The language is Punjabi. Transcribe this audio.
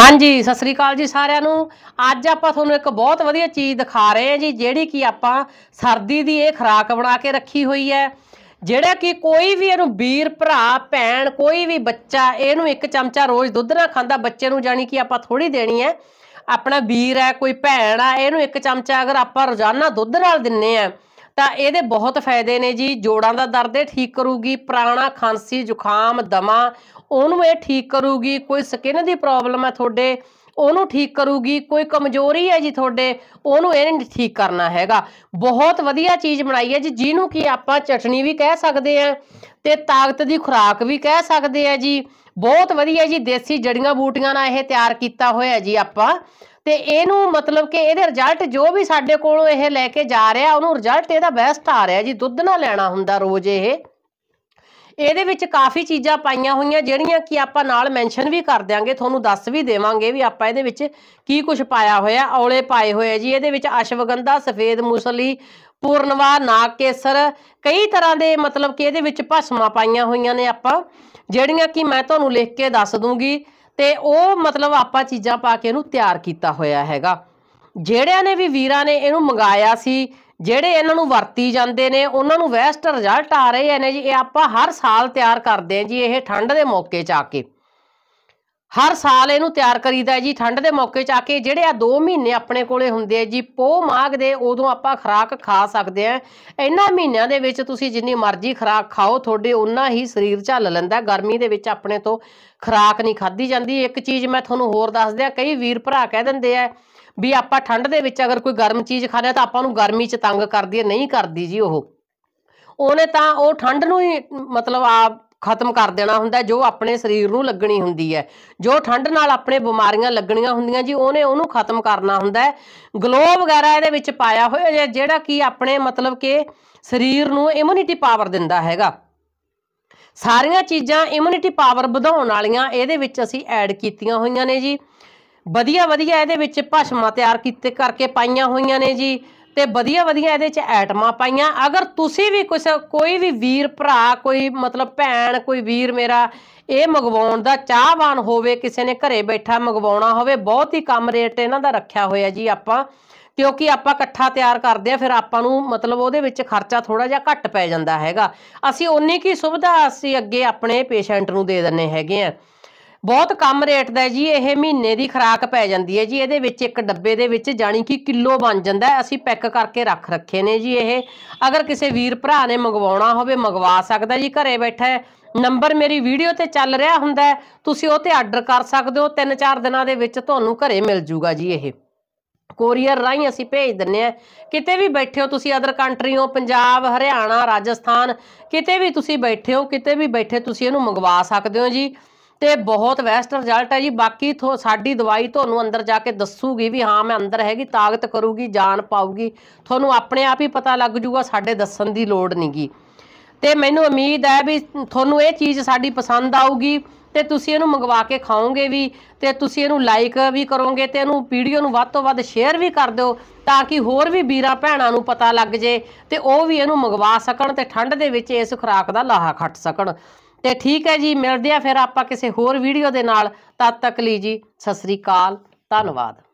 ਹਾਂਜੀ ਸਤਿ ਸ੍ਰੀ ਅਕਾਲ ਜੀ ਸਾਰਿਆਂ ਨੂੰ ਅੱਜ ਆਪਾਂ ਤੁਹਾਨੂੰ ਇੱਕ ਬਹੁਤ ਵਧੀਆ ਚੀਜ਼ ਦਿਖਾ ਰਹੇ ਹਾਂ ਜੀ ਜਿਹੜੀ ਕਿ ਆਪਾਂ ਸਰਦੀ ਦੀ ਇਹ ਖਰਾਕ ਬਣਾ ਕੇ ਰੱਖੀ ਹੋਈ ਹੈ ਜਿਹੜਾ ਕਿ ਕੋਈ ਵੀ ਇਹਨੂੰ ਵੀਰ ਭਰਾ ਭੈਣ ਕੋਈ ਵੀ ਬੱਚਾ ਇਹਨੂੰ ਇੱਕ ਚਮਚਾ ਰੋਜ਼ ਦੁੱਧ ਨਾਲ ਖਾਂਦਾ ਬੱਚੇ ਨੂੰ ਜਾਨੀ ਕਿ ਆਪਾਂ ਥੋੜੀ ਦੇਣੀ ਹੈ ਆਪਣਾ ਵੀਰ ਹੈ ਕੋਈ ਭੈਣ ਆ ਇਹਨੂੰ ਇੱਕ ਚਮਚਾ ਅਗਰ ਆਪਾਂ ਰੋਜ਼ਾਨਾ ਦੁੱਧ ਨਾਲ ਦਿੰਨੇ ਆ ਤਾਂ ਇਹਦੇ ਬਹੁਤ ਫਾਇਦੇ ਨੇ ਜੀ ਜੋੜਾਂ ਦਾ ਦਰਦ ਇਹ ਠੀਕ ਕਰੂਗੀ ਪੁਰਾਣਾ ਖਾਂਸੀ ਜ਼ੁਕਾਮ ਦਮਾ ਉਹਨੂੰ ਇਹ ਠੀਕ ਕਰੂਗੀ ਕੋਈ ਸਕਿਨ ਦੀ ਪ੍ਰੋਬਲਮ ਹੈ ਤੁਹਾਡੇ ਉਹਨੂੰ ਠੀਕ ਕਰੂਗੀ ਕੋਈ ਕਮਜ਼ੋਰੀ ਹੈ ਜੀ ਤੁਹਾਡੇ ਉਹਨੂੰ ਇਹਨੇ ਠੀਕ ਕਰਨਾ ਹੈਗਾ ਬਹੁਤ ਵਧੀਆ ਚੀਜ਼ ਬਣਾਈ ਹੈ ਜੀ ਜਿਹਨੂੰ ਕਿ ਆਪਾਂ ਚਟਣੀ ਵੀ ਕਹਿ ਸਕਦੇ ਆ ਤੇ ਤਾਕਤ ਦੀ ਖੁਰਾਕ ਵੀ ਕਹਿ ਸਕਦੇ ਆ ਜੀ ਬਹੁਤ ਵਧੀਆ ਜੀ ਦੇਸੀ ਜੜੀਆਂ ਬੂਟੀਆਂ ਨਾਲ ਇਹ ਤਿਆਰ ਕੀਤਾ ਹੋਇਆ ਜੀ ਆਪਾਂ ਤੇ ਇਹਨੂੰ ਮਤਲਬ ਕਿ ਇਹਦੇ ਰਿਜ਼ਲਟ ਜੋ ਵੀ ਸਾਡੇ ਕੋਲੋਂ ਇਹ ਲੈ ਕੇ ਜਾ ਰਿਹਾ ਉਹਨੂੰ ਰਿਜ਼ਲਟ ਇਹਦਾ ਬੈਸਟ ਆ ਰਿਹਾ ਜੀ ਦੁੱਧ ਨਾਲ ਲੈਣਾ ਹੁੰਦਾ ਰੋਜ਼ ਇਹ ਇਹਦੇ ਵਿੱਚ ਕਾਫੀ ਚੀਜ਼ਾਂ ਪਾਈਆਂ ਹੋਈਆਂ ਜਿਹੜੀਆਂ ਕਿ ਆਪਾਂ ਨਾਲ ਮੈਂਸ਼ਨ ਵੀ ਕਰ ਦਿਆਂਗੇ ਤੁਹਾਨੂੰ ਦੱਸ ਵੀ ਦੇਵਾਂਗੇ ਵੀ ਆਪਾਂ ਇਹਦੇ ਵਿੱਚ ਕੀ ਕੁਝ ਪਾਇਆ ਹੋਇਆ ਔਲੇ ਪਾਏ ਹੋਏ ਜੀ ਇਹਦੇ ਵਿੱਚ ਅਸ਼ਵਗੰਧਾ ਸਫੇਦ ਮੂਸਲੀ ਪੂਰਨਵਾ ਨਾਗ ਕੇਸਰ ਕਈ ਤਰ੍ਹਾਂ ਦੇ ਮਤਲਬ ਕਿ ਇਹਦੇ ਵਿੱਚ ਭਸਮਾਂ ਪਾਈਆਂ ਹੋਈਆਂ ਨੇ ਆਪਾਂ ਜਿਹੜੀਆਂ ਕਿ ਮੈਂ ਤੁਹਾਨੂੰ ਲਿਖ ਕੇ ਦੱਸ ਦੂੰਗੀ ਤੇ ਉਹ ਮਤਲਬ ਆਪਾਂ ਚੀਜ਼ਾਂ ਪਾ ਕੇ ਇਹਨੂੰ ਤਿਆਰ ਕੀਤਾ ਹੋਇਆ ਹੈਗਾ ਜਿਹੜਿਆਂ ਨੇ ਵੀ ਵੀਰਾਂ ਨੇ ਇਹਨੂੰ ਮੰਗਾਇਆ ਸੀ ਜਿਹੜੇ ਇਹਨਾਂ ਨੂੰ ਵਰਤੀ ਜਾਂਦੇ ਨੇ ਉਹਨਾਂ ਨੂੰ ਵੈਸਟ ਰਿਜ਼ਲਟ ਆ ਰਹੇ ਨੇ ਜੀ ਇਹ ਆਪਾਂ ਹਰ ਸਾਲ ਤਿਆਰ ਕਰਦੇ ਆ ਜੀ ਇਹ ਠੰਡ ਦੇ ਮੌਕੇ ਚ ਆ ਕੇ ਹਰ ਸਾਲ ਇਹਨੂੰ ਤਿਆਰ ਕਰੀਦਾ ਜੀ ਠੰਡ ਦੇ ਮੌਕੇ 'ਚ ਆ ਕੇ ਜਿਹੜੇ ਆ 2 ਮਹੀਨੇ ਆਪਣੇ ਕੋਲੇ ਹੁੰਦੇ ਆ ਜੀ ਪੋ ਮਾਗ ਦੇ ਉਦੋਂ ਆਪਾਂ ਖਰਾਕ ਖਾ ਸਕਦੇ ਆ ਇਹਨਾਂ ਮਹੀਨਿਆਂ ਦੇ ਵਿੱਚ ਤੁਸੀਂ ਜਿੰਨੀ ਮਰਜ਼ੀ ਖਰਾਕ ਖਾਓ ਤੁਹਾਡੇ ਉਨਾ ਹੀ ਸਰੀਰ ਝੱਲ ਲੈਂਦਾ ਗਰਮੀ ਦੇ ਵਿੱਚ ਆਪਣੇ ਤੋਂ ਖਰਾਕ ਨਹੀਂ ਖਾਦੀ ਜਾਂਦੀ ਇੱਕ ਚੀਜ਼ ਮੈਂ ਤੁਹਾਨੂੰ ਹੋਰ ਦੱਸ ਦਿਆਂ ਕਈ ਵੀਰ ਭਰਾ ਕਹਿ ਦਿੰਦੇ ਆ ਵੀ ਆਪਾਂ ਠੰਡ ਦੇ ਵਿੱਚ ਅਗਰ ਕੋਈ ਗਰਮ ਚੀਜ਼ ਖਾਣਾ ਤਾਂ ਆਪਾਂ ਨੂੰ ਗਰਮੀ 'ਚ ਤੰਗ ਕਰਦੀ ਹੈ ਨਹੀਂ ਕਰਦੀ ਜੀ ਉਹ ਉਹਨੇ ਤਾਂ ਉਹ ਠੰਡ ਨੂੰ ਹੀ ਮਤਲਬ ਆ ਖਤਮ ਕਰ ਦੇਣਾ ਹੁੰਦਾ ਜੋ ਆਪਣੇ ਸਰੀਰ ਨੂੰ ਲੱਗਣੀ ਹੁੰਦੀ ਹੈ ਜੋ ਠੰਡ ਨਾਲ ਆਪਣੇ ਬਿਮਾਰੀਆਂ ਲੱਗਣੀਆਂ ਹੁੰਦੀਆਂ ਜੀ ਉਹਨੇ ਉਹਨੂੰ ਖਤਮ ਕਰਨਾ ਹੁੰਦਾ ਹੈ ਗਲੋ ਵਗੈਰਾ ਇਹਦੇ ਵਿੱਚ ਪਾਇਆ ਹੋਇਆ ਜਿਹੜਾ ਕਿ ਆਪਣੇ ਮਤਲਬ ਕਿ ਸਰੀਰ ਨੂੰ ਇਮਿਊਨਿਟੀ ਪਾਵਰ ਦਿੰਦਾ ਹੈਗਾ ਸਾਰੀਆਂ ਚੀਜ਼ਾਂ ਇਮਿਊਨਿਟੀ ਪਾਵਰ ਵਧਾਉਣ ਵਾਲੀਆਂ ਇਹਦੇ ਵਿੱਚ ਅਸੀਂ ਐਡ ਕੀਤੀਆਂ ਹੋਈਆਂ ਨੇ ਜੀ ਵਧੀਆ ਵਧੀਆ ਇਹਦੇ ਵਿੱਚ ਭਸ਼ਮਾਂ ਤਿਆਰ ਕੀਤੇ ਕਰਕੇ ਪਾਈਆਂ ਹੋਈਆਂ ਨੇ ਜੀ ਤੇ ਵਧੀਆ ਵਧੀਆ ਇਹਦੇ 'ਚ ਐਟਮਾਂ ਪਾਈਆਂ ਅਗਰ ਤੁਸੀਂ ਵੀ ਕੁਝ ਕੋਈ ਵੀ ਵੀਰ ਭਰਾ ਕੋਈ ਮਤਲਬ ਭੈਣ ਕੋਈ ਵੀਰ ਮੇਰਾ ਇਹ ਮੰਗਵਾਉਣ ਦਾ ਚਾਹਵਾਨ ਹੋਵੇ ਕਿਸੇ ਨੇ ਘਰੇ ਬੈਠਾ ਮੰਗਵਾਉਣਾ ਹੋਵੇ ਬਹੁਤ ਹੀ ਕਮ ਰੇਟ ਇਹਨਾਂ ਦਾ ਰੱਖਿਆ ਹੋਇਆ ਜੀ ਆਪਾਂ ਕਿਉਂਕਿ ਆਪਾਂ ਇਕੱਠਾ ਤਿਆਰ ਕਰਦੇ ਆ ਫਿਰ ਆਪਾਂ ਨੂੰ ਮਤਲਬ ਉਹਦੇ ਵਿੱਚ ਖਰਚਾ ਥੋੜਾ ਜਿਹਾ ਘੱਟ ਪੈ ਜਾਂਦਾ ਹੈਗਾ ਅਸੀਂ ਓਨੀ ਕੀ ਸੁਵਿਧਾ ਅਸੀਂ ਅੱਗੇ ਆਪਣੇ ਪੇਸ਼ੈਂਟ ਨੂੰ ਦੇ ਦਿੰਨੇ ਹੈਗੇ ਆ ਬਹੁਤ ਕਮ ਰੇਟ ਦਾ ਜੀ ਇਹ ਮਹੀਨੇ ਦੀ ਖਰਾਕ ਪੈ ਜਾਂਦੀ ਹੈ ਜੀ ਇਹਦੇ ਵਿੱਚ ਇੱਕ ਡੱਬੇ ਦੇ ਵਿੱਚ ਜਾਨੀ ਕਿ ਕਿਲੋ ਬਣ ਜਾਂਦਾ ਅਸੀਂ ਪੈਕ ਕਰਕੇ ਰੱਖ ਰੱਖੇ ਨੇ ਜੀ ਇਹ ਅਗਰ ਕਿਸੇ ਵੀਰ ਭਰਾ ਨੇ ਮੰਗਵਾਉਣਾ ਹੋਵੇ ਮੰਗਵਾ ਸਕਦਾ ਜੀ ਘਰੇ ਬੈਠਾ ਨੰਬਰ ਮੇਰੀ ਵੀਡੀਓ ਤੇ ਚੱਲ ਰਿਹਾ ਹੁੰਦਾ ਤੁਸੀਂ ਉਹ ਤੇ ਆਰਡਰ ਕਰ ਸਕਦੇ ਹੋ 3-4 ਦਿਨਾਂ ਦੇ ਵਿੱਚ ਤੁਹਾਨੂੰ ਘਰੇ ਮਿਲ ਜੂਗਾ ਜੀ ਇਹ ਕੋਰੀਅਰ ਰਾਹੀਂ ਅਸੀਂ ਭੇਜ ਦਿੰਨੇ ਆ ਕਿਤੇ ਵੀ ਬੈਠੇ ਹੋ ਤੁਸੀਂ ਅਦਰ ਕੰਟਰੀ ਹੋ ਪੰਜਾਬ ਹਰਿਆਣਾ ਰਾਜਸਥਾਨ ਕਿਤੇ ਵੀ ਤੁਸੀਂ ਬੈਠੇ ਹੋ ਕਿਤੇ ਵੀ ਬੈਠੇ ਤੁਸੀਂ ਇਹਨੂੰ ਮੰਗਵਾ ਸਕਦੇ ਹੋ ਜੀ ਤੇ ਬਹੁਤ ਵੈਸਟ ਰਿਜ਼ਲਟ ਹੈ ਜੀ ਬਾਕੀ ਸਾਡੀ ਦਵਾਈ ਤੁਹਾਨੂੰ ਅੰਦਰ ਜਾ ਕੇ ਦੱਸੂਗੀ ਵੀ ਹਾਂ ਮੈਂ ਅੰਦਰ ਹੈਗੀ ਤਾਕਤ ਕਰੂਗੀ ਜਾਨ ਪਾਊਗੀ ਤੁਹਾਨੂੰ ਆਪਣੇ ਆਪ ਹੀ ਪਤਾ ਲੱਗ ਜੂਗਾ ਸਾਡੇ ਦੱਸਣ ਦੀ ਲੋੜ ਨਹੀਂਗੀ ਤੇ ਮੈਨੂੰ ਉਮੀਦ ਹੈ ਵੀ ਤੁਹਾਨੂੰ ਇਹ ਚੀਜ਼ ਸਾਡੀ ਪਸੰਦ ਆਊਗੀ ਤੇ ਤੁਸੀਂ ਇਹਨੂੰ ਮੰਗਵਾ ਕੇ ਖਾਓਗੇ ਵੀ ਤੇ ਤੁਸੀਂ ਇਹਨੂੰ ਲਾਈਕ ਵੀ ਕਰੋਗੇ ਤੇ ਇਹਨੂੰ ਵੀਡੀਓ ਨੂੰ ਵੱਧ ਤੋਂ ਵੱਧ ਸ਼ੇਅਰ ਵੀ ਕਰ ਦਿਓ ਤਾਂ ਕਿ ਹੋਰ ਵੀ ਵੀਰਾਂ ਭੈਣਾਂ ਨੂੰ ਪਤਾ ਲੱਗ ਜੇ ਤੇ ਉਹ ਵੀ ਇਹਨੂੰ ਮੰਗਵਾ ਸਕਣ ਤੇ ਠੰਡ ਦੇ ਵਿੱਚ ਇਸ ਖੁਰਾਕ ਦਾ ਲਾਹਾ ਖੱਟ ਸਕਣ ਤੇ ਠੀਕ ਹੈ ਜੀ ਮਿਲਦੇ ਆ ਫਿਰ ਆਪਾਂ ਕਿਸੇ ਹੋਰ ਵੀਡੀਓ ਦੇ ਨਾਲ ਤਦ ਤੱਕ ਲਈ ਜੀ ਸਤਿ ਸ੍ਰੀ ਅਕਾਲ ਧੰਨਵਾਦ